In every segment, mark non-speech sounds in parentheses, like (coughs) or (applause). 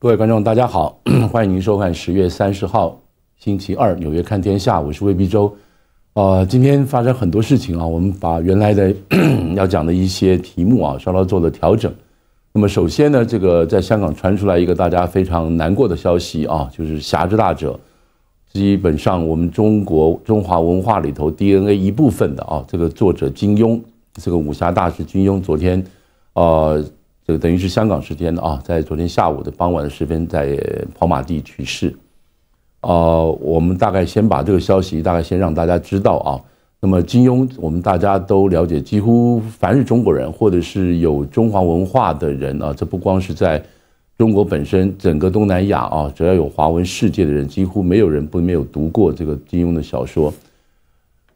各位观众，大家好，(clears throat) 欢迎您收看十月三十号星期二《纽约看天下》，我是魏必洲。呃，今天发生很多事情啊，我们把原来的 (clears throat) 要讲的一些题目啊，稍稍做了调整。那么，首先呢，这个在香港传出来一个大家非常难过的消息啊，就是《侠之大者》基本上我们中国中华文化里头 DNA 一部分的啊，这个作者金庸，这个武侠大师金庸，昨天呃。这个等于是香港时间的啊，在昨天下午的傍晚的时分，在跑马地去世，啊，我们大概先把这个消息大概先让大家知道啊。那么金庸，我们大家都了解，几乎凡是中国人或者是有中华文化的人啊，这不光是在中国本身，整个东南亚啊，只要有华文世界的人，几乎没有人不没有读过这个金庸的小说。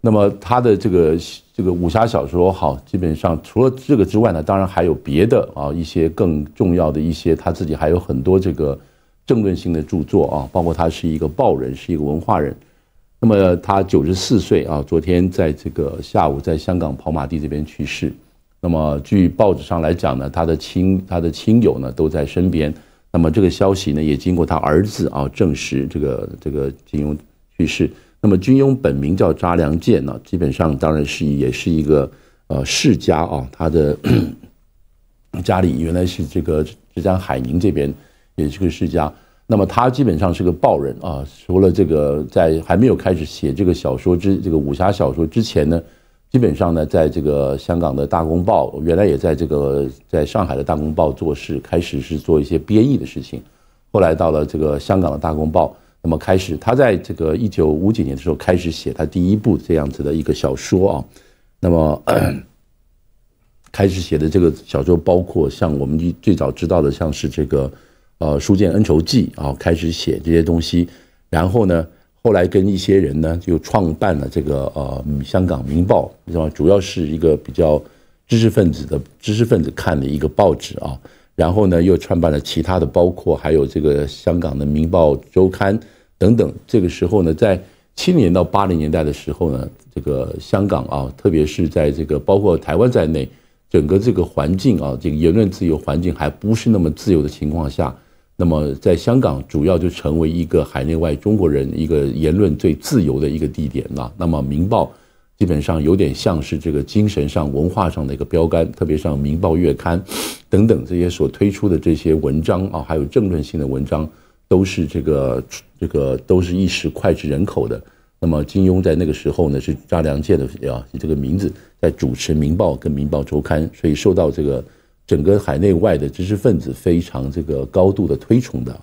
那么他的这个这个武侠小说好，基本上除了这个之外呢，当然还有别的啊一些更重要的一些他自己还有很多这个，政论性的著作啊，包括他是一个报人，是一个文化人。那么他九十四岁啊，昨天在这个下午在香港跑马地这边去世。那么据报纸上来讲呢，他的亲他的亲友呢都在身边。那么这个消息呢也经过他儿子啊证实，这个这个金庸去世。那么，金庸本名叫查良鉴呢，基本上当然是也是一个呃世家啊。他的 (coughs) 家里原来是这个浙江海宁这边也是个世家。那么他基本上是个报人啊，除了这个在还没有开始写这个小说之这个武侠小说之前呢，基本上呢，在这个香港的大公报，原来也在这个在上海的大公报做事，开始是做一些编译的事情，后来到了这个香港的大公报。那么开始，他在这个一九五几年的时候开始写他第一部这样子的一个小说啊。那么开始写的这个小说，包括像我们最早知道的，像是这个呃《书剑恩仇记》啊，开始写这些东西。然后呢，后来跟一些人呢，就创办了这个呃《香港明报》，道吗？主要是一个比较知识分子的知识分子看的一个报纸啊。然后呢，又创办了其他的，包括还有这个香港的《明报周刊》等等。这个时候呢，在七零到八零年代的时候呢，这个香港啊，特别是在这个包括台湾在内，整个这个环境啊，这个言论自由环境还不是那么自由的情况下，那么在香港主要就成为一个海内外中国人一个言论最自由的一个地点了。那么《明报》。基本上有点像是这个精神上、文化上的一个标杆，特别像《民报月刊》等等这些所推出的这些文章啊，还有政论性的文章，都是这个这个都是一时脍炙人口的。那么金庸在那个时候呢，是张良界的啊，这个名字在主持《民报》跟《民报周刊》，所以受到这个整个海内外的知识分子非常这个高度的推崇的。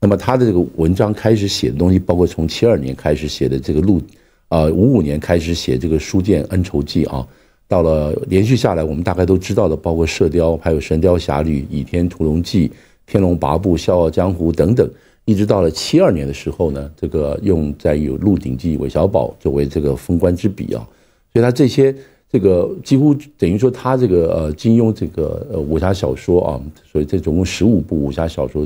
那么他的这个文章开始写的东西，包括从七二年开始写的这个《路。呃，五五年开始写这个《书剑恩仇记》啊，到了连续下来，我们大概都知道的，包括《射雕》、还有《神雕侠侣》、《倚天屠龙记》、《天龙八部》、《笑傲江湖》等等，一直到了七二年的时候呢，这个用在有《鹿鼎记》、韦小宝作为这个封官之笔啊，所以他这些这个几乎等于说他这个呃金庸这个呃武侠小说啊，所以这总共十五部武侠小说。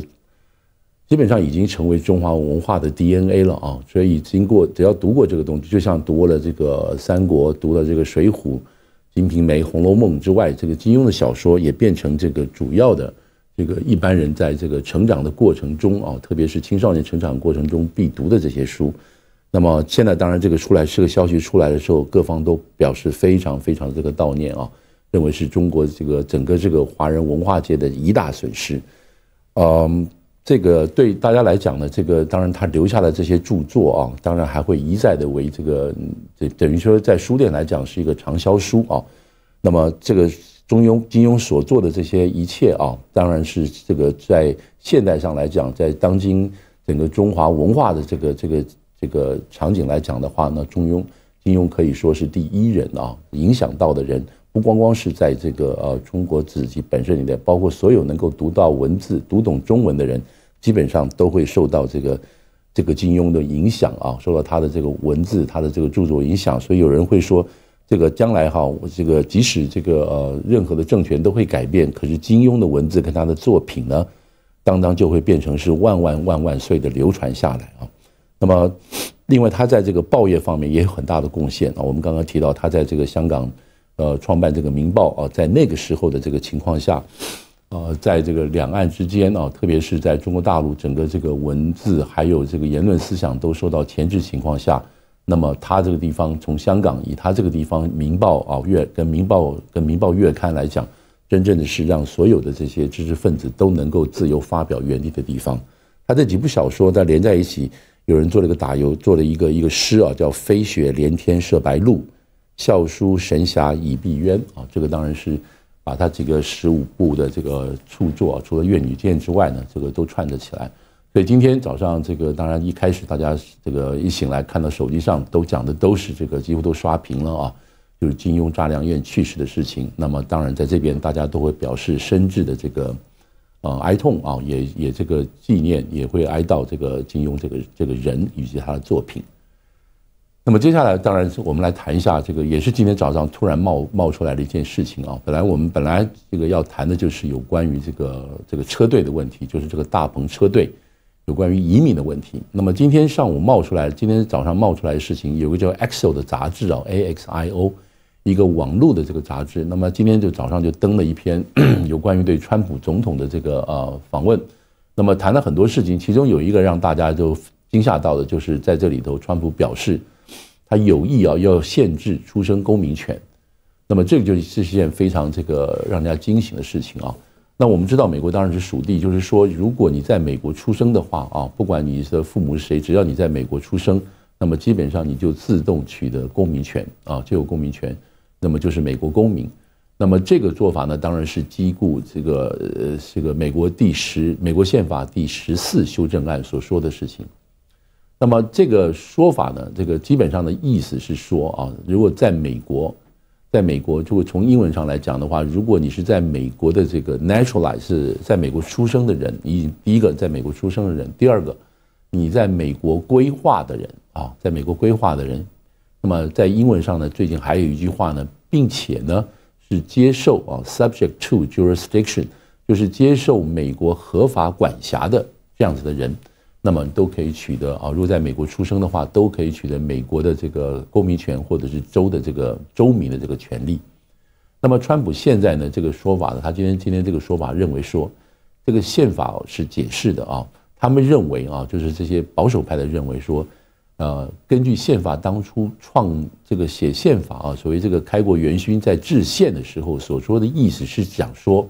基本上已经成为中华文化的 DNA 了啊，所以经过只要读过这个东西，就像读了这个《三国》、读了这个《水浒》、《金瓶梅》、《红楼梦》之外，这个金庸的小说也变成这个主要的这个一般人在这个成长的过程中啊，特别是青少年成长过程中必读的这些书。那么现在当然这个出来是个消息出来的时候，各方都表示非常非常这个悼念啊，认为是中国这个整个这个华人文化界的一大损失。嗯。这个对大家来讲呢，这个当然他留下的这些著作啊，当然还会一再的为这个，这等于说在书店来讲是一个畅销书啊。那么这个中庸金庸所做的这些一切啊，当然是这个在现代上来讲，在当今整个中华文化的这个这个这个场景来讲的话呢，中庸金庸可以说是第一人啊，影响到的人不光光是在这个呃中国自己本身里面，包括所有能够读到文字、读懂中文的人。基本上都会受到这个这个金庸的影响啊，受到他的这个文字、他的这个著作影响，所以有人会说，这个将来哈，这个即使这个呃任何的政权都会改变，可是金庸的文字跟他的作品呢，当当就会变成是万万万万岁的流传下来啊。那么，另外他在这个报业方面也有很大的贡献啊。我们刚刚提到他在这个香港呃创办这个《明报》啊，在那个时候的这个情况下。呃，在这个两岸之间啊，特别是在中国大陆整个这个文字还有这个言论思想都受到钳制情况下，那么他这个地方从香港以他这个地方《民报》啊月跟《民报》跟《民报月刊》来讲，真正的是让所有的这些知识分子都能够自由发表原地的地方。他这几部小说在连在一起，有人做了一个打油，做了一个一个诗啊，叫“飞雪连天射白鹿，笑书神侠倚碧鸳”啊，这个当然是。把他几个十五部的这个著作，除了《越女剑》之外呢，这个都串着起来。所以今天早上，这个当然一开始大家这个一醒来，看到手机上都讲的都是这个，几乎都刷屏了啊。就是金庸《查良院》去世的事情。那么当然，在这边大家都会表示深挚的这个呃哀痛啊，也也这个纪念，也会哀悼这个金庸这个这个人以及他的作品。那么接下来，当然是我们来谈一下这个，也是今天早上突然冒冒出来的一件事情啊。本来我们本来这个要谈的就是有关于这个这个车队的问题，就是这个大鹏车队有关于移民的问题。那么今天上午冒出来，今天早上冒出来的事情，有个叫 Axio 的杂志啊，A X I O 一个网络的这个杂志。那么今天就早上就登了一篇 (clears throat) 有关于对川普总统的这个呃访问。那么谈了很多事情，其中有一个让大家都惊吓到的，就是在这里头，川普表示。他有意啊，要限制出生公民权，那么这个就是是一件非常这个让人家惊醒的事情啊。那我们知道，美国当然是属地，就是说，如果你在美国出生的话啊，不管你的父母是谁，只要你在美国出生，那么基本上你就自动取得公民权啊，就有公民权，那么就是美国公民。那么这个做法呢，当然是击鼓这个呃这个美国第十美国宪法第十四修正案所说的事情。那么这个说法呢，这个基本上的意思是说啊，如果在美国，在美国，就会从英文上来讲的话，如果你是在美国的这个 n a t u r a l i z e 是在美国出生的人，你第一个在美国出生的人，第二个你在美国规划的人啊，在美国规划的人，那么在英文上呢，最近还有一句话呢，并且呢是接受啊 subject to jurisdiction，就是接受美国合法管辖的这样子的人。那么都可以取得啊，如果在美国出生的话，都可以取得美国的这个公民权或者是州的这个州民的这个权利。那么川普现在呢，这个说法呢，他今天今天这个说法认为说，这个宪法是解释的啊，他们认为啊，就是这些保守派的认为说，呃，根据宪法当初创这个写宪法啊，所谓这个开国元勋在制宪的时候所说的意思是讲说。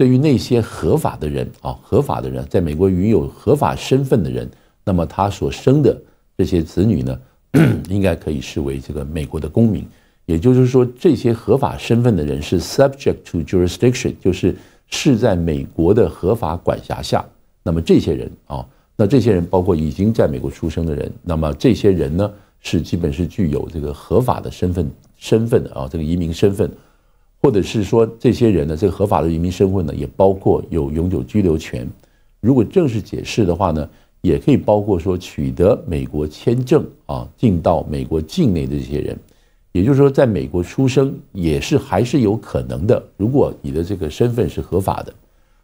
对于那些合法的人啊，合法的人，在美国拥有合法身份的人，那么他所生的这些子女呢，(clears throat) 应该可以视为这个美国的公民。也就是说，这些合法身份的人是 subject to jurisdiction，就是是在美国的合法管辖下。那么这些人啊，那这些人包括已经在美国出生的人，那么这些人呢，是基本是具有这个合法的身份身份啊，这个移民身份。或者是说，这些人的这个合法的移民身份呢，也包括有永久居留权。如果正式解释的话呢，也可以包括说取得美国签证啊，进到美国境内的这些人，也就是说，在美国出生也是还是有可能的，如果你的这个身份是合法的。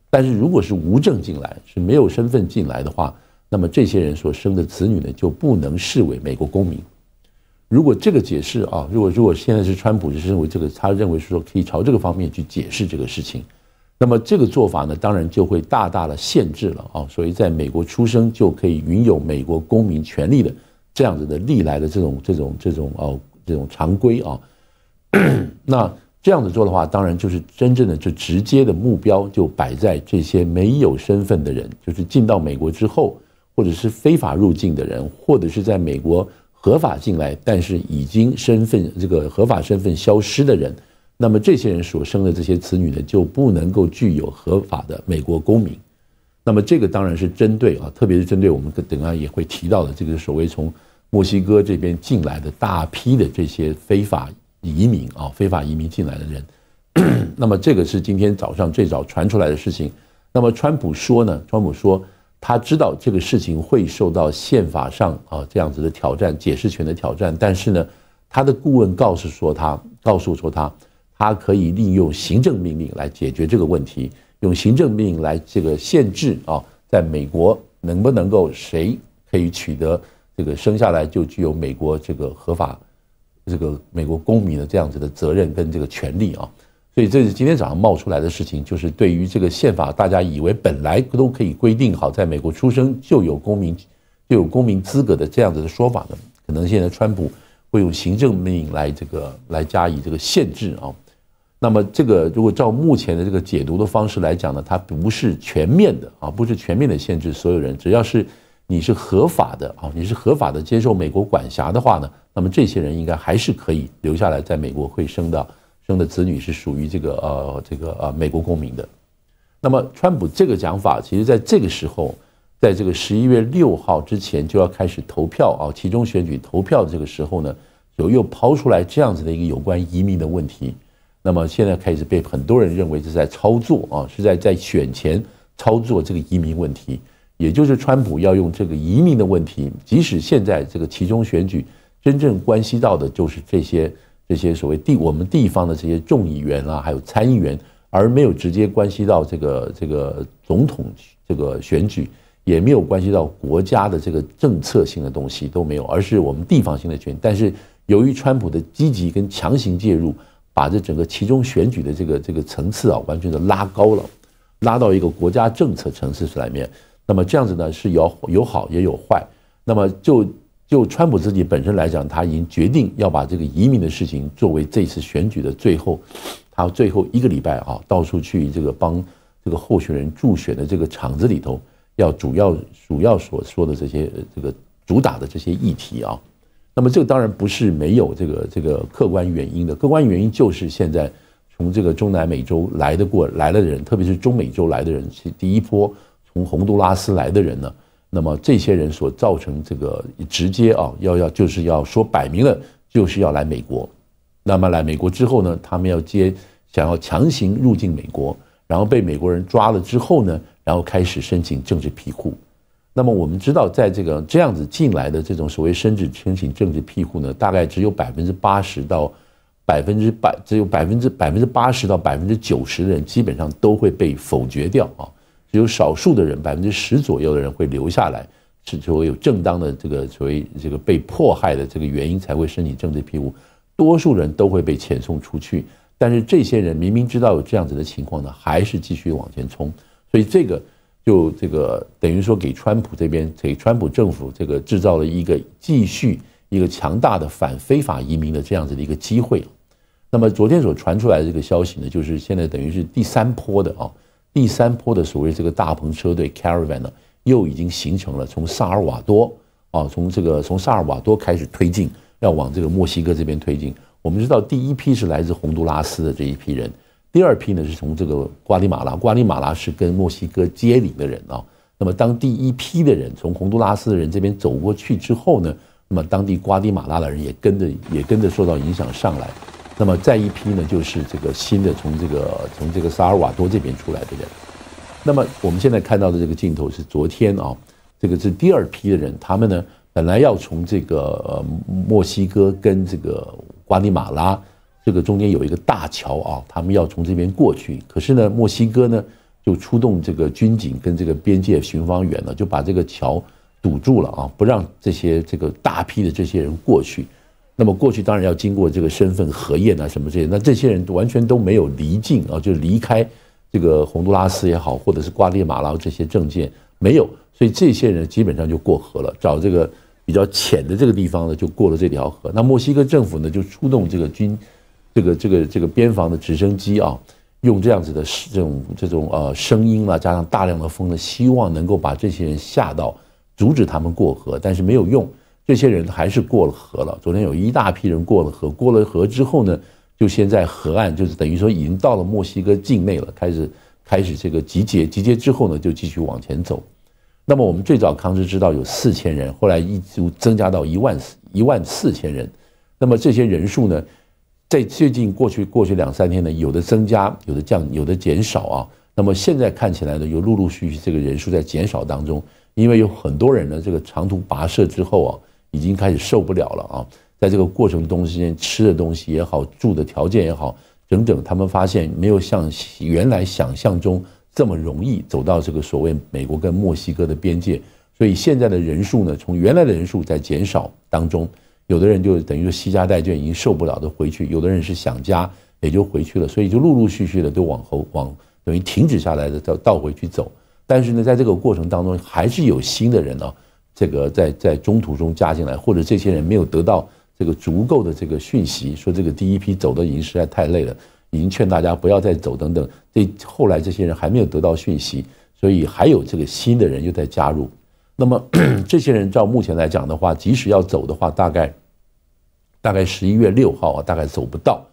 但是如果是无证进来，是没有身份进来的话，那么这些人所生的子女呢，就不能视为美国公民。如果这个解释啊，如果如果现在是川普，就是认为这个，他认为是说可以朝这个方面去解释这个事情，那么这个做法呢，当然就会大大的限制了啊。所以在美国出生就可以拥有美国公民权利的这样子的历来的这种这种这种哦这种常规啊，(coughs) 那这样子做的话，当然就是真正的就直接的目标就摆在这些没有身份的人，就是进到美国之后，或者是非法入境的人，或者是在美国。合法进来，但是已经身份这个合法身份消失的人，那么这些人所生的这些子女呢，就不能够具有合法的美国公民。那么这个当然是针对啊，特别是针对我们等下也会提到的这个所谓从墨西哥这边进来的大批的这些非法移民啊，非法移民进来的人。(clears throat) 那么这个是今天早上最早传出来的事情。那么川普说呢？川普说。他知道这个事情会受到宪法上啊这样子的挑战，解释权的挑战。但是呢，他的顾问告诉说他，告诉说他，他可以利用行政命令来解决这个问题，用行政命令来这个限制啊，在美国能不能够谁可以取得这个生下来就具有美国这个合法，这个美国公民的这样子的责任跟这个权利啊。所以这是今天早上冒出来的事情，就是对于这个宪法，大家以为本来都可以规定好，在美国出生就有公民，就有公民资格的这样子的说法呢，可能现在川普会用行政命令来这个来加以这个限制啊。那么这个如果照目前的这个解读的方式来讲呢，它不是全面的啊，不是全面的限制所有人，只要是你是合法的啊，你是合法的接受美国管辖的话呢，那么这些人应该还是可以留下来在美国会生的。生的子女是属于这个呃这个呃美国公民的，那么川普这个讲法，其实在这个时候，在这个十一月六号之前就要开始投票啊，其中选举投票的这个时候呢，就又抛出来这样子的一个有关移民的问题，那么现在开始被很多人认为是在操作啊，是在在选前操作这个移民问题，也就是川普要用这个移民的问题，即使现在这个其中选举真正关系到的就是这些。这些所谓地我们地方的这些众议员啊，还有参议员，而没有直接关系到这个这个总统这个选举，也没有关系到国家的这个政策性的东西都没有，而是我们地方性的选定。但是由于川普的积极跟强行介入，把这整个其中选举的这个这个层次啊，完全的拉高了，拉到一个国家政策层次上面。那么这样子呢是有有好也有坏，那么就。就川普自己本身来讲，他已经决定要把这个移民的事情作为这次选举的最后，他最后一个礼拜啊，到处去这个帮这个候选人助选的这个场子里头，要主要主要所说的这些这个主打的这些议题啊。那么这个当然不是没有这个这个客观原因的，客观原因就是现在从这个中南美洲来的过来了的人，特别是中美洲来的人，是第一波从洪都拉斯来的人呢。那么这些人所造成这个直接啊，要要就是要说摆明了就是要来美国。那么来美国之后呢，他们要接想要强行入境美国，然后被美国人抓了之后呢，然后开始申请政治庇护。那么我们知道，在这个这样子进来的这种所谓申请政治庇护呢，大概只有百分之八十到百分之百，只有百分之百分之八十到百分之九十的人，基本上都会被否决掉啊。只有少数的人，百分之十左右的人会留下来，是所谓有正当的这个所谓这个被迫害的这个原因才会申请政治庇护，多数人都会被遣送出去。但是这些人明明知道有这样子的情况呢，还是继续往前冲。所以这个就这个等于说给川普这边给川普政府这个制造了一个继续一个强大的反非法移民的这样子的一个机会。那么昨天所传出来的这个消息呢，就是现在等于是第三波的啊。第三波的所谓这个大篷车队 caravan 呢，又已经形成了从萨尔瓦多啊，从这个从萨尔瓦多开始推进，要往这个墨西哥这边推进。我们知道第一批是来自洪都拉斯的这一批人，第二批呢是从这个瓜地马拉，瓜地马拉是跟墨西哥接壤的人啊。那么当第一批的人从洪都拉斯的人这边走过去之后呢，那么当地瓜地马拉的人也跟着也跟着受到影响上来。那么再一批呢，就是这个新的从这个从这个萨尔瓦多这边出来的人。那么我们现在看到的这个镜头是昨天啊，这个是第二批的人，他们呢本来要从这个墨西哥跟这个瓜尼马拉这个中间有一个大桥啊，他们要从这边过去，可是呢墨西哥呢就出动这个军警跟这个边界巡防员呢就把这个桥堵住了啊，不让这些这个大批的这些人过去。那么过去当然要经过这个身份核验啊，什么这些，那这些人完全都没有离境啊，就离开这个洪都拉斯也好，或者是瓜地马拉这些证件没有，所以这些人基本上就过河了，找这个比较浅的这个地方呢，就过了这条河。那墨西哥政府呢就出动这个军，这个这个这个边防的直升机啊，用这样子的这种这种呃声音啊，加上大量的风呢，希望能够把这些人吓到，阻止他们过河，但是没有用。这些人还是过了河了。昨天有一大批人过了河，过了河之后呢，就先在河岸，就是等于说已经到了墨西哥境内了，开始开始这个集结。集结之后呢，就继续往前走。那么我们最早康日知道有四千人，后来一直增加到一万四一万四千人。那么这些人数呢，在最近过去过去两三天呢，有的增加，有的降，有的减少啊。那么现在看起来呢，又陆陆续续这个人数在减少当中，因为有很多人呢，这个长途跋涉之后啊。已经开始受不了了啊！在这个过程中间，吃的东西也好，住的条件也好，整整他们发现没有像原来想象中这么容易走到这个所谓美国跟墨西哥的边界，所以现在的人数呢，从原来的人数在减少当中，有的人就等于说携家带眷已经受不了的回去，有的人是想家也就回去了，所以就陆陆续续的都往后往等于停止下来的倒倒回去走，但是呢，在这个过程当中还是有新的人呢。这个在在中途中加进来，或者这些人没有得到这个足够的这个讯息，说这个第一批走的已经实在太累了，已经劝大家不要再走等等。这后来这些人还没有得到讯息，所以还有这个新的人又在加入。那么 (clears throat) 这些人照目前来讲的话，即使要走的话，大概大概十一月六号啊，大概走不到。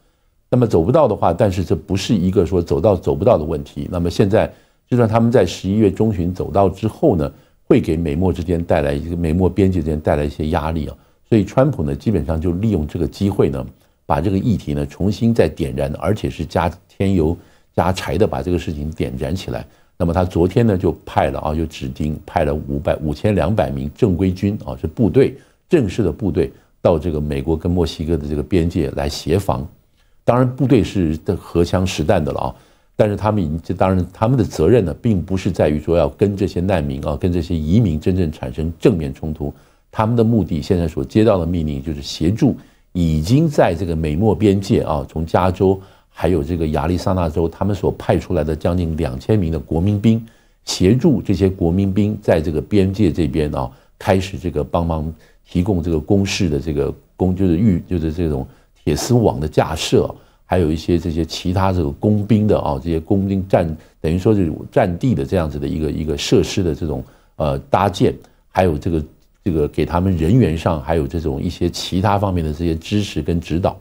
那么走不到的话，但是这不是一个说走到走不到的问题。那么现在就算他们在十一月中旬走到之后呢？会给美墨之间带来一个美墨边界之间带来一些压力啊，所以川普呢基本上就利用这个机会呢，把这个议题呢重新再点燃，而且是加添油加柴的把这个事情点燃起来。那么他昨天呢就派了啊，就指定派了五百五千两百名正规军啊，是部队正式的部队到这个美国跟墨西哥的这个边界来协防，当然部队是的荷枪实弹的了啊。但是他们已经，这当然，他们的责任呢，并不是在于说要跟这些难民啊，跟这些移民真正产生正面冲突。他们的目的现在所接到的命令就是协助已经在这个美墨边界啊，从加州还有这个亚利桑那州，他们所派出来的将近两千名的国民兵，协助这些国民兵在这个边界这边啊，开始这个帮忙提供这个公事的这个工，就是预就是这种铁丝网的架设。还有一些这些其他这个工兵的啊，这些工兵战等于说这种战地的这样子的一个一个设施的这种呃搭建，还有这个这个给他们人员上还有这种一些其他方面的这些支持跟指导，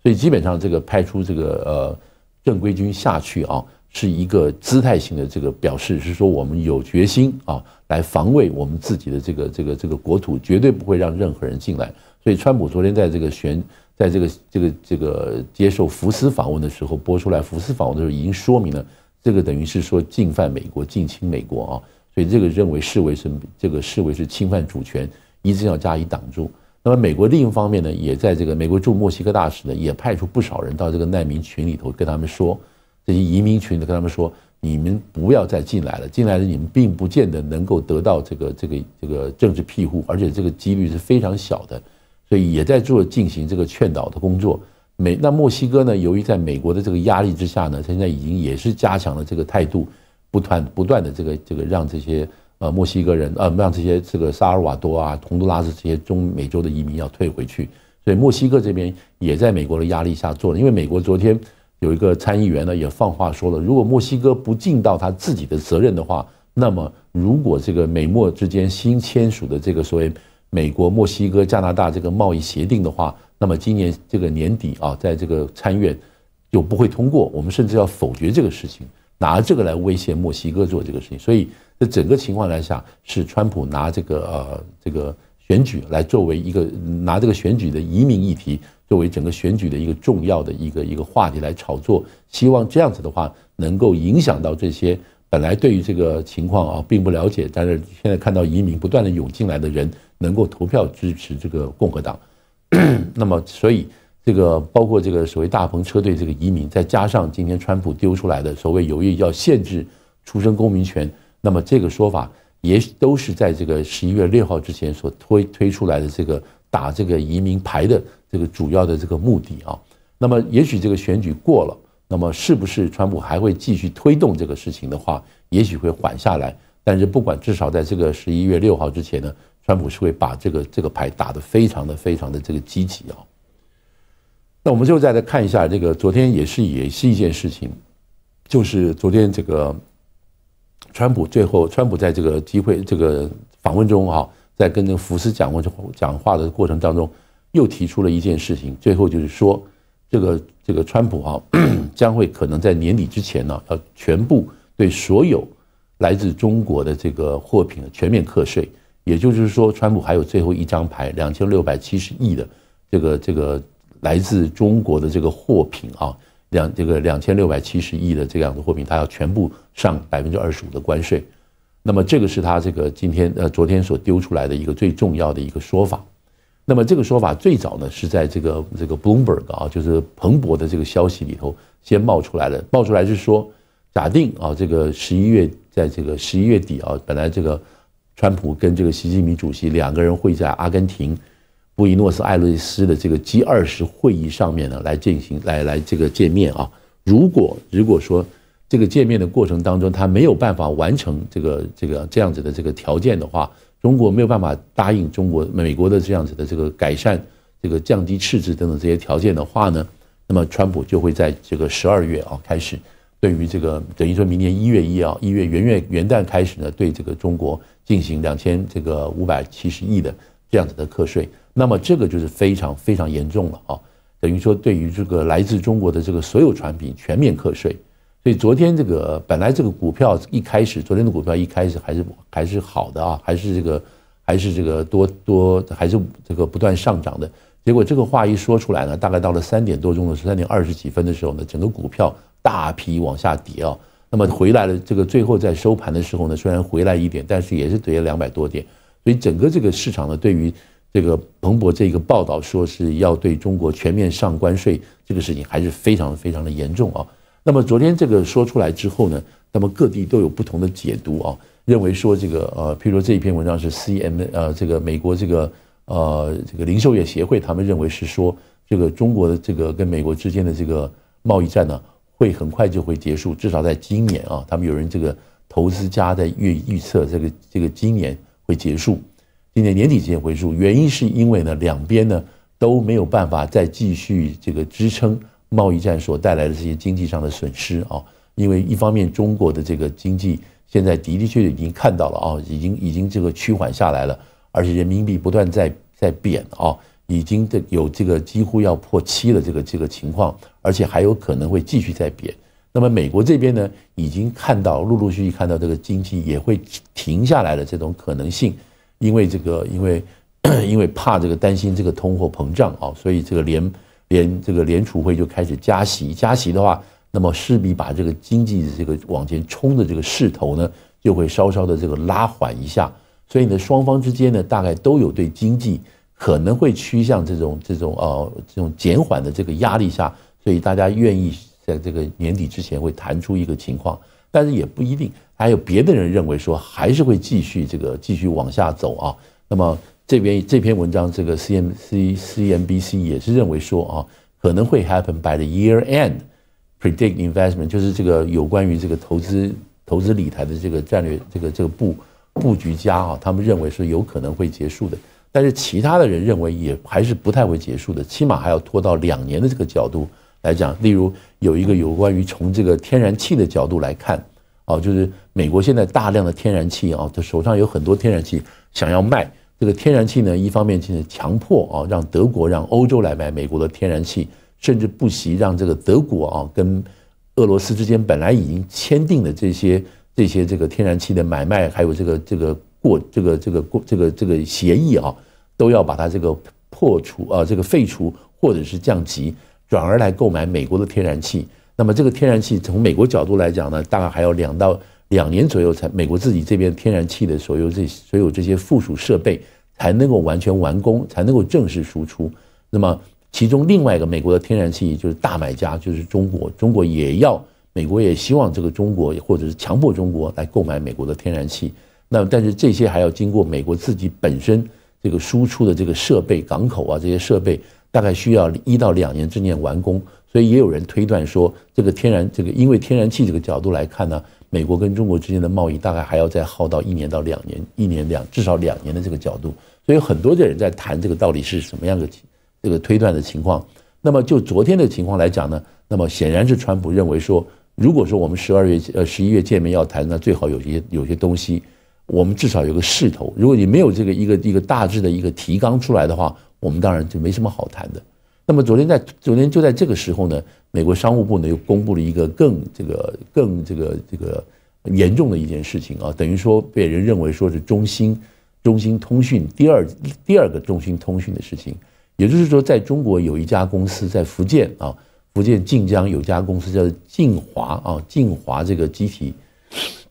所以基本上这个派出这个呃正规军下去啊，是一个姿态性的这个表示，是说我们有决心啊来防卫我们自己的这个这个这个国土，绝对不会让任何人进来。所以，川普昨天在这个选，在这个这个这个接受福斯访问的时候，播出来福斯访问的时候，已经说明了，这个等于是说进犯美国、进侵美国啊。所以，这个认为视为是这个视为是侵犯主权，一定要加以挡住。那么，美国另一方面呢，也在这个美国驻墨西哥大使呢，也派出不少人到这个难民群里头，跟他们说，这些移民群里跟他们说，你们不要再进来了，进来了你们并不见得能够得到这个这个这个政治庇护，而且这个几率是非常小的。所以也在做进行这个劝导的工作。美那墨西哥呢？由于在美国的这个压力之下呢，现在已经也是加强了这个态度，不断不断的这个这个让这些呃墨西哥人呃让这些这个萨尔瓦多啊、洪都拉斯这些中美洲的移民要退回去。所以墨西哥这边也在美国的压力下做了，因为美国昨天有一个参议员呢也放话说了，如果墨西哥不尽到他自己的责任的话，那么如果这个美墨之间新签署的这个所谓。美国、墨西哥、加拿大这个贸易协定的话，那么今年这个年底啊，在这个参院就不会通过，我们甚至要否决这个事情，拿这个来威胁墨西哥做这个事情。所以这整个情况来讲，是川普拿这个呃这个选举来作为一个拿这个选举的移民议题作为整个选举的一个重要的一个一个话题来炒作，希望这样子的话能够影响到这些。本来对于这个情况啊，并不了解，但是现在看到移民不断的涌进来的人能够投票支持这个共和党，(clears throat) 那么所以这个包括这个所谓“大篷车队”这个移民，再加上今天川普丢出来的所谓有意要限制出生公民权，那么这个说法也都是在这个十一月六号之前所推推出来的这个打这个移民牌的这个主要的这个目的啊。那么也许这个选举过了。那么，是不是川普还会继续推动这个事情的话，也许会缓下来。但是，不管至少在这个十一月六号之前呢，川普是会把这个这个牌打得非常的非常的这个积极啊。那我们最后再来看一下这个，昨天也是也是一件事情，就是昨天这个川普最后川普在这个机会这个访问中啊，在跟那个福斯讲过讲话的过程当中，又提出了一件事情，最后就是说。这个这个川普啊，(clears throat) 将会可能在年底之前呢，要全部对所有来自中国的这个货品全面课税。也就是说，川普还有最后一张牌，两千六百七十亿的这个这个来自中国的这个货品啊，两这个两千六百七十亿的这样的货品，他要全部上百分之二十五的关税。那么，这个是他这个今天呃昨天所丢出来的一个最重要的一个说法。那么这个说法最早呢是在这个这个《Bloomberg》啊，就是彭博的这个消息里头先冒出来的。冒出来是说，假定啊，这个十一月在这个十一月底啊，本来这个川普跟这个习近平主席两个人会在阿根廷布宜诺斯艾利斯的这个 G 二十会议上面呢来进行来来这个见面啊。如果如果说这个见面的过程当中他没有办法完成这个这个这样子的这个条件的话。中国没有办法答应中国、美国的这样子的这个改善、这个降低赤字等等这些条件的话呢，那么川普就会在这个十二月啊开始，对于这个等于说明年一月一啊一月元月元旦开始呢，对这个中国进行两千这个五百七十亿的这样子的课税，那么这个就是非常非常严重了啊，等于说对于这个来自中国的这个所有产品全面课税。所以昨天这个本来这个股票一开始，昨天的股票一开始还是还是好的啊，还是这个还是这个多多，还是这个不断上涨的。结果这个话一说出来呢，大概到了三点多钟的十三点二十几分的时候呢，整个股票大批往下跌啊。那么回来了，这个最后在收盘的时候呢，虽然回来一点，但是也是跌了两百多点。所以整个这个市场呢，对于这个彭博这个报道说是要对中国全面上关税这个事情，还是非常非常的严重啊。那么昨天这个说出来之后呢，那么各地都有不同的解读啊，认为说这个呃，譬如说这一篇文章是 C M 呃，这个美国这个呃这个零售业协会，他们认为是说这个中国的这个跟美国之间的这个贸易战呢，会很快就会结束，至少在今年啊，他们有人这个投资家在预预测这个这个今年会结束，今年年底之前结束，原因是因为呢，两边呢都没有办法再继续这个支撑。贸易战所带来的这些经济上的损失啊，因为一方面中国的这个经济现在的的确确已经看到了啊，已经已经这个趋缓下来了，而且人民币不断在在贬啊，已经这有这个几乎要破七的这个这个情况，而且还有可能会继续在贬。那么美国这边呢，已经看到陆陆续续看到这个经济也会停下来的这种可能性，因为这个因为 (coughs) 因为怕这个担心这个通货膨胀啊，所以这个联。连这个联储会就开始加息，加息的话，那么势必把这个经济这个往前冲的这个势头呢，就会稍稍的这个拉缓一下。所以呢，双方之间呢，大概都有对经济可能会趋向这种这种呃这种减缓的这个压力下，所以大家愿意在这个年底之前会谈出一个情况，但是也不一定。还有别的人认为说，还是会继续这个继续往下走啊。那么。这边这篇文章，这个 C M C C N B C 也是认为说啊，可能会 happen by the year end predict investment，就是这个有关于这个投资投资理财的这个战略，这个这个布布局家啊，他们认为是有可能会结束的。但是其他的人认为也还是不太会结束的，起码还要拖到两年的这个角度来讲。例如有一个有关于从这个天然气的角度来看，哦，就是美国现在大量的天然气啊，他手上有很多天然气想要卖。这个天然气呢，一方面就是强迫啊，让德国、让欧洲来买美国的天然气，甚至不惜让这个德国啊跟俄罗斯之间本来已经签订的这些、这些这个天然气的买卖，还有这个、这个过、这个、这个过、这个、这个协议啊，都要把它这个破除啊，这个废除或者是降级，转而来购买美国的天然气。那么这个天然气从美国角度来讲呢，大概还有两到。两年左右，才美国自己这边天然气的所有这所有这些附属设备才能够完全完工，才能够正式输出。那么，其中另外一个美国的天然气就是大买家，就是中国。中国也要美国也希望这个中国，或者是强迫中国来购买美国的天然气。那么，但是这些还要经过美国自己本身这个输出的这个设备、港口啊这些设备，大概需要一到两年之内完工。所以，也有人推断说，这个天然这个因为天然气这个角度来看呢。美国跟中国之间的贸易大概还要再耗到一年到两年，一年两至少两年的这个角度，所以很多的人在谈这个到底是什么样的这个推断的情况。那么就昨天的情况来讲呢，那么显然是川普认为说，如果说我们十二月呃十一月见面要谈，那最好有些有些东西，我们至少有个势头。如果你没有这个一个一个大致的一个提纲出来的话，我们当然就没什么好谈的。那么昨天在昨天就在这个时候呢，美国商务部呢又公布了一个更这个更这个这个严重的一件事情啊，等于说被人认为说是中兴中兴通讯第二第二个中兴通讯的事情，也就是说在中国有一家公司在福建啊，福建晋江有家公司叫晋华啊，晋华这个集体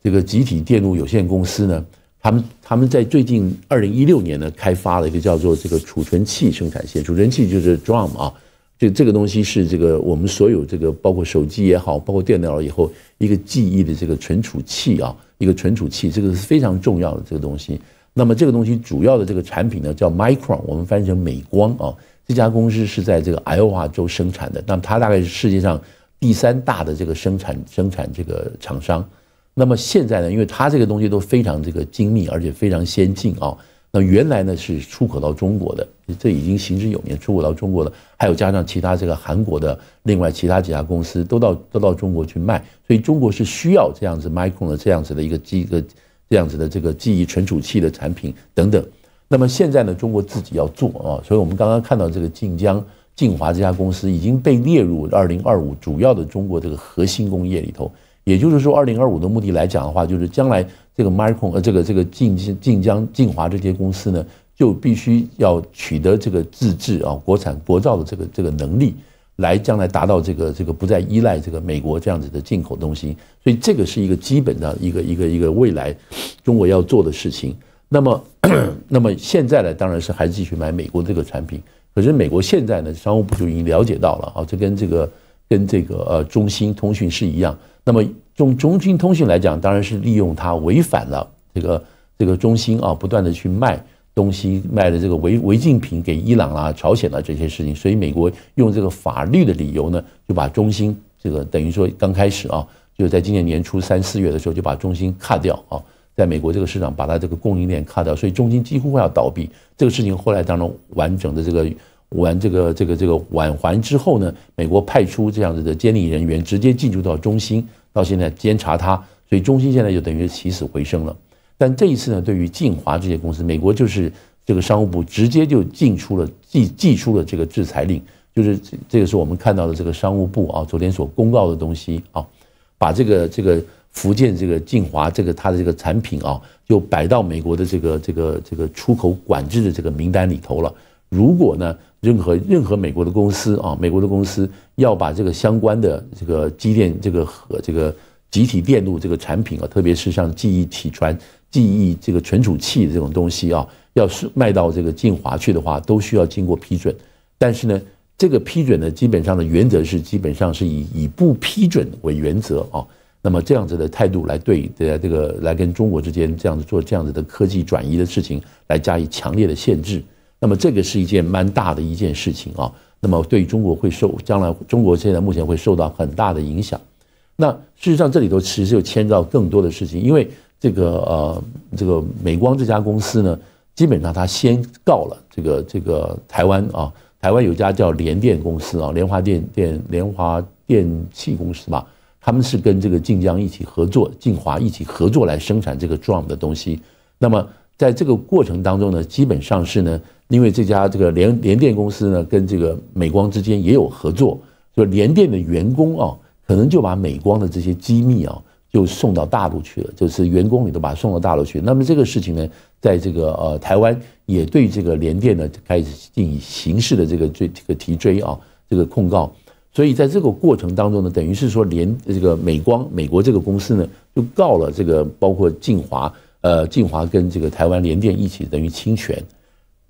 这个集体电路有限公司呢。他们他们在最近二零一六年呢，开发了一个叫做这个储存器生产线。储存器就是 drum 啊，这这个东西是这个我们所有这个包括手机也好，包括电脑以后一个记忆的这个存储器啊，一个存储器，这个是非常重要的这个东西。那么这个东西主要的这个产品呢，叫 Micron，我们翻译成美光啊。这家公司是在这个 Iowa 州生产的，那么它大概是世界上第三大的这个生产生产这个厂商。那么现在呢，因为它这个东西都非常这个精密，而且非常先进啊。那原来呢是出口到中国的，这已经行之有年，出口到中国的，还有加上其他这个韩国的，另外其他几家公司都到都到中国去卖，所以中国是需要这样子 Micron 的这样子的一个一个这样子的这个记忆存储器的产品等等。那么现在呢，中国自己要做啊，所以我们刚刚看到这个晋江晋华这家公司已经被列入二零二五主要的中国这个核心工业里头。也就是说，二零二五的目的来讲的话，就是将来这个迈控呃，这个这个晋晋江晋华这些公司呢，就必须要取得这个自制啊，国产国造的这个这个能力，来将来达到这个这个不再依赖这个美国这样子的进口东西。所以这个是一个基本的一个一个一个未来中国要做的事情。那么，(clears throat) 那么现在呢，当然是还是继续买美国这个产品。可是美国现在呢，商务部就已经了解到了啊，这跟这个。跟这个呃，中兴通讯是一样。那么，用中兴通讯来讲，当然是利用它违反了这个这个中兴啊，不断的去卖东西，卖的这个违违禁品给伊朗啦、朝鲜啦这些事情。所以，美国用这个法律的理由呢，就把中兴这个等于说刚开始啊，就在今年年初三四月的时候就把中兴卡掉啊，在美国这个市场把它这个供应链卡掉，所以中兴几乎要倒闭。这个事情后来当中完整的这个。完这个这个这个晚环之后呢，美国派出这样子的监理人员直接进驻到中心，到现在监察他，所以中心现在就等于起死回生了。但这一次呢，对于晋华这些公司，美国就是这个商务部直接就进出了，寄寄出了这个制裁令，就是这个是我们看到的这个商务部啊昨天所公告的东西啊，把这个这个福建这个晋华这个它的这个产品啊，就摆到美国的这个这个这个出口管制的这个名单里头了。如果呢？任何任何美国的公司啊，美国的公司要把这个相关的这个机电、这个和这个集体电路这个产品啊，特别是像记忆体、传记忆这个存储器这种东西啊，要是卖到这个进华去的话，都需要经过批准。但是呢，这个批准呢，基本上的原则是，基本上是以以不批准为原则啊。那么这样子的态度来对对这个来跟中国之间这样子做这样子的科技转移的事情，来加以强烈的限制。那么这个是一件蛮大的一件事情啊，那么对中国会受将来中国现在目前会受到很大的影响，那事实上这里头其实就牵到更多的事情，因为这个呃这个美光这家公司呢，基本上它先告了这个这个台湾啊，台湾有家叫联电公司啊，联华电电联华电器公司吧，他们是跟这个晋江一起合作，晋华一起合作来生产这个 DRAM 的东西，那么在这个过程当中呢，基本上是呢。因为这家这个联联电公司呢，跟这个美光之间也有合作，就联电的员工啊，可能就把美光的这些机密啊，就送到大陆去了，就是员工也都把它送到大陆去。那么这个事情呢，在这个呃台湾也对这个联电呢开始进行刑事的这个追这个提追啊，这个控告。所以在这个过程当中呢，等于是说联这个美光美国这个公司呢，就告了这个包括晋华，呃晋华跟这个台湾联电一起等于侵权。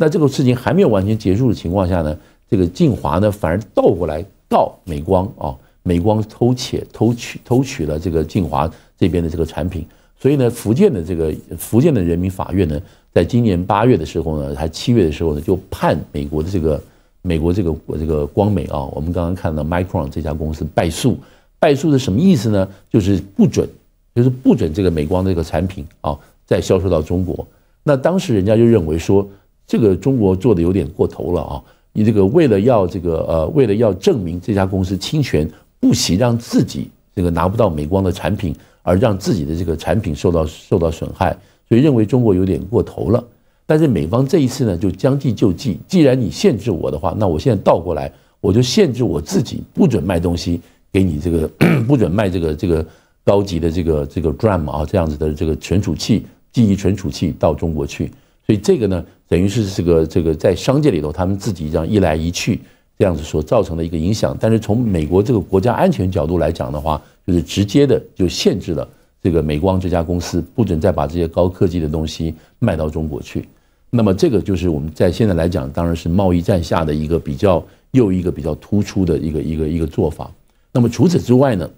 那这个事情还没有完全结束的情况下呢，这个静华呢反而倒过来告美光啊，美光偷窃、偷取、偷取了这个静华这边的这个产品，所以呢，福建的这个福建的人民法院呢，在今年八月的时候呢，还七月的时候呢，就判美国的这个美国这个这个光美啊，我们刚刚看到 Micron 这家公司败诉，败诉的什么意思呢？就是不准，就是不准这个美光这个产品啊再销售到中国。那当时人家就认为说。这个中国做的有点过头了啊！你这个为了要这个呃，为了要证明这家公司侵权，不惜让自己这个拿不到美光的产品，而让自己的这个产品受到受到损害，所以认为中国有点过头了。但是美方这一次呢，就将计就计，既然你限制我的话，那我现在倒过来，我就限制我自己，不准卖东西给你这个，(coughs) 不准卖这个这个高级的这个这个 DRAM 啊这样子的这个存储器、记忆存储器到中国去。所以这个呢，等于是这个这个在商界里头，他们自己这样一来一去，这样子所造成的一个影响。但是从美国这个国家安全角度来讲的话，就是直接的就限制了这个美光这家公司不准再把这些高科技的东西卖到中国去。那么这个就是我们在现在来讲，当然是贸易战下的一个比较又一个比较突出的一个一个一个做法。那么除此之外呢，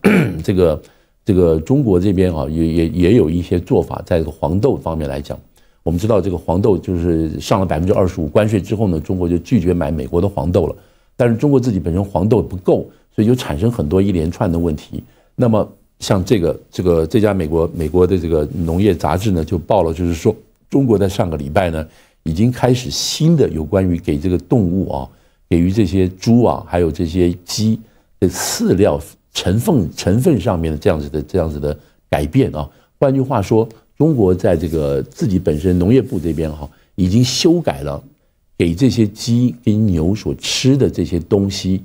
这个这个中国这边啊，也也也有一些做法，在这个黄豆方面来讲。我们知道这个黄豆就是上了百分之二十五关税之后呢，中国就拒绝买美国的黄豆了。但是中国自己本身黄豆不够，所以就产生很多一连串的问题。那么像这个这个这家美国美国的这个农业杂志呢，就报了，就是说中国在上个礼拜呢，已经开始新的有关于给这个动物啊，给予这些猪啊，还有这些鸡的饲料成分成分上面的这样子的这样子的改变啊。换句话说。中国在这个自己本身农业部这边哈，已经修改了给这些鸡跟牛所吃的这些东西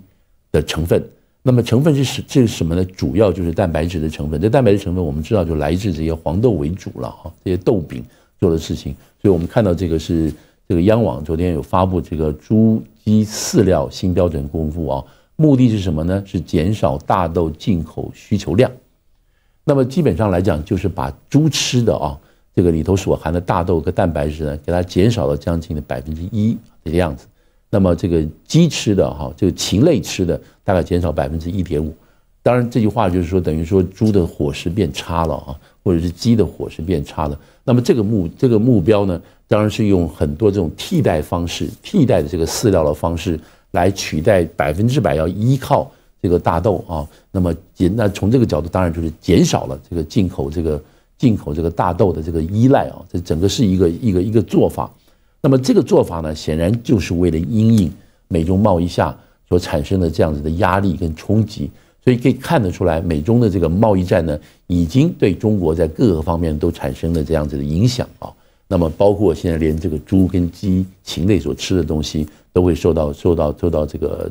的成分。那么成分是是这是什么呢？主要就是蛋白质的成分。这蛋白质成分我们知道就来自这些黄豆为主了哈，这些豆饼做的事情。所以我们看到这个是这个央网昨天有发布这个猪鸡饲料新标准公布啊，目的是什么呢？是减少大豆进口需求量。那么基本上来讲，就是把猪吃的啊，这个里头所含的大豆和蛋白质呢，给它减少了将近的百分之一个样子。那么这个鸡吃的哈，这个禽类吃的大概减少百分之一点五。当然，这句话就是说，等于说猪的伙食变差了啊，或者是鸡的伙食变差了。那么这个目这个目标呢，当然是用很多这种替代方式、替代的这个饲料的方式来取代百分之百要依靠。这个大豆啊，那么减那从这个角度当然就是减少了这个进口这个进口这个大豆的这个依赖啊，这整个是一个一个一个做法。那么这个做法呢，显然就是为了应影。美中贸易下所产生的这样子的压力跟冲击。所以可以看得出来，美中的这个贸易战呢，已经对中国在各个方面都产生了这样子的影响啊。那么包括现在连这个猪跟鸡禽类所吃的东西都会受到受到受到这个。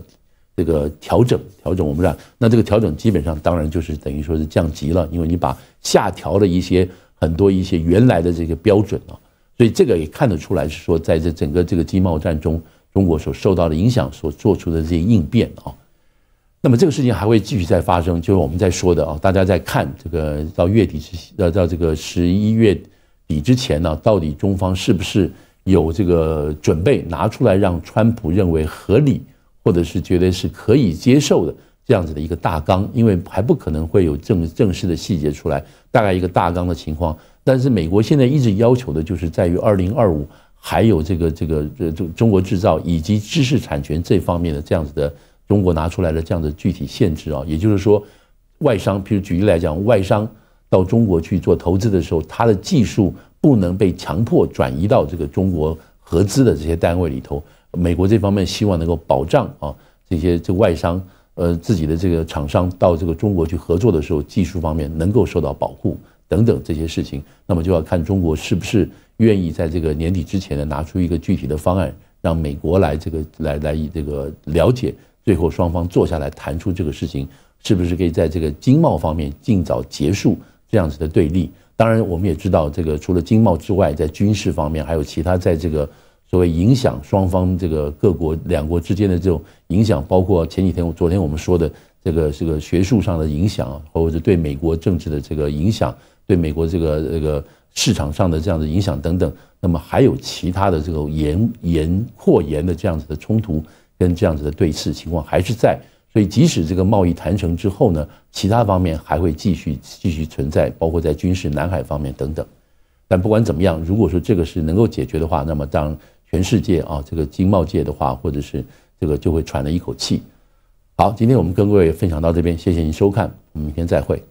这个调整，调整我们让那这个调整基本上当然就是等于说是降级了，因为你把下调了一些很多一些原来的这个标准啊，所以这个也看得出来是说在这整个这个经贸战中，中国所受到的影响所做出的这些应变啊。那么这个事情还会继续再发生，就是我们在说的啊，大家在看这个到月底之，呃到这个十一月底之前呢，到底中方是不是有这个准备拿出来让川普认为合理？或者是觉得是可以接受的这样子的一个大纲，因为还不可能会有正正式的细节出来，大概一个大纲的情况。但是美国现在一直要求的就是在于二零二五，还有这个这个这中国制造以及知识产权这方面的这样子的中国拿出来的这样的具体限制啊，也就是说，外商，譬如举例来讲，外商到中国去做投资的时候，他的技术不能被强迫转移到这个中国合资的这些单位里头。美国这方面希望能够保障啊，这些这外商，呃，自己的这个厂商到这个中国去合作的时候，技术方面能够受到保护等等这些事情，那么就要看中国是不是愿意在这个年底之前呢拿出一个具体的方案，让美国来这个来来以这个了解，最后双方坐下来谈出这个事情，是不是可以在这个经贸方面尽早结束这样子的对立。当然，我们也知道这个除了经贸之外，在军事方面还有其他在这个。所谓影响双方这个各国两国之间的这种影响，包括前几天、昨天我们说的这个这个学术上的影响，或者对美国政治的这个影响，对美国这个这个市场上的这样的影响等等。那么还有其他的这种延延扩延的这样子的冲突跟这样子的对峙情况还是在。所以即使这个贸易谈成之后呢，其他方面还会继续继续存在，包括在军事、南海方面等等。但不管怎么样，如果说这个是能够解决的话，那么当全世界啊，这个经贸界的话，或者是这个就会喘了一口气。好，今天我们跟各位分享到这边，谢谢您收看，我们明天再会。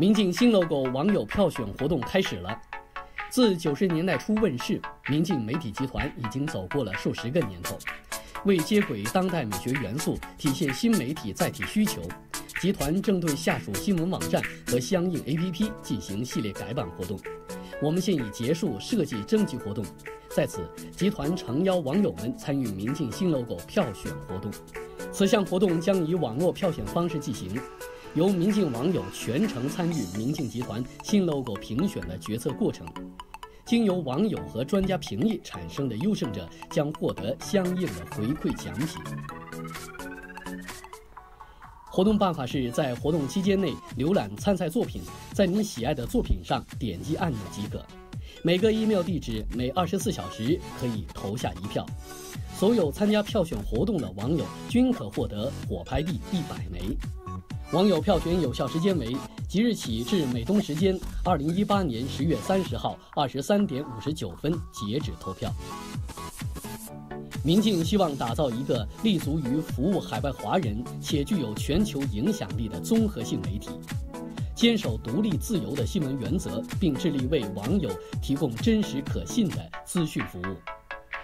民进新 logo 网友票选活动开始了。自九十年代初问世，民进媒体集团已经走过了数十个年头。为接轨当代美学元素，体现新媒体载体需求，集团正对下属新闻网站和相应 APP 进行系列改版活动。我们现已结束设计征集活动，在此集团诚邀网友们参与民进新 logo 票选活动。此项活动将以网络票选方式进行。由民进网友全程参与民进集团新 logo 评选的决策过程，经由网友和专家评议产生的优胜者将获得相应的回馈奖品。活动办法是在活动期间内浏览参赛作品，在你喜爱的作品上点击按钮即可。每个 email 地址每二十四小时可以投下一票。所有参加票选活动的网友均可获得火拍币一百枚。网友票选有效时间为即日起至美东时间二零一八年十月三十号二十三点五十九分截止投票。民进希望打造一个立足于服务海外华人且具有全球影响力的综合性媒体，坚守独立自由的新闻原则，并致力为网友提供真实可信的资讯服务。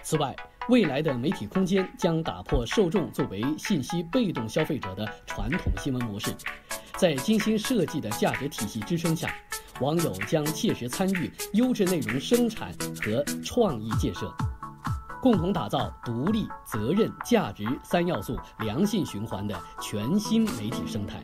此外，未来的媒体空间将打破受众作为信息被动消费者的传统新闻模式，在精心设计的价值体系支撑下，网友将切实参与优质内容生产和创意建设，共同打造独立、责任、价值三要素良性循环的全新媒体生态。